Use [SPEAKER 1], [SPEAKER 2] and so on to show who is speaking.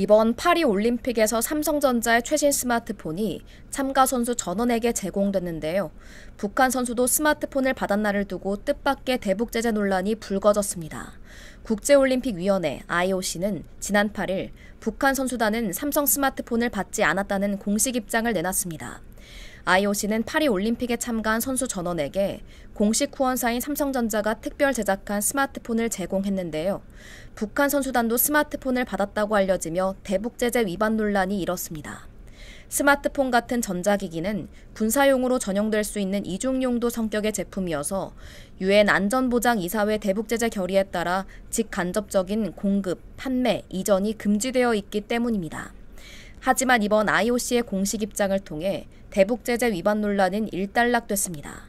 [SPEAKER 1] 이번 파리 올림픽에서 삼성전자의 최신 스마트폰이 참가 선수 전원에게 제공됐는데요. 북한 선수도 스마트폰을 받았나를 두고 뜻밖의 대북 제재 논란이 불거졌습니다. 국제올림픽위원회 IOC는 지난 8일 북한 선수단은 삼성 스마트폰을 받지 않았다는 공식 입장을 내놨습니다. IOC는 파리 올림픽에 참가한 선수 전원에게 공식 후원사인 삼성전자가 특별 제작한 스마트폰을 제공했는데요. 북한 선수단도 스마트폰을 받았다고 알려지며 대북제재 위반 논란이 일었습니다. 스마트폰 같은 전자기기는 군사용으로 전용될 수 있는 이중용도 성격의 제품이어서 유엔 안전보장이사회 대북제재 결의에 따라 직간접적인 공급, 판매, 이전이 금지되어 있기 때문입니다. 하지만 이번 IOC의 공식 입장을 통해 대북 제재
[SPEAKER 2] 위반 논란은 일단락됐습니다.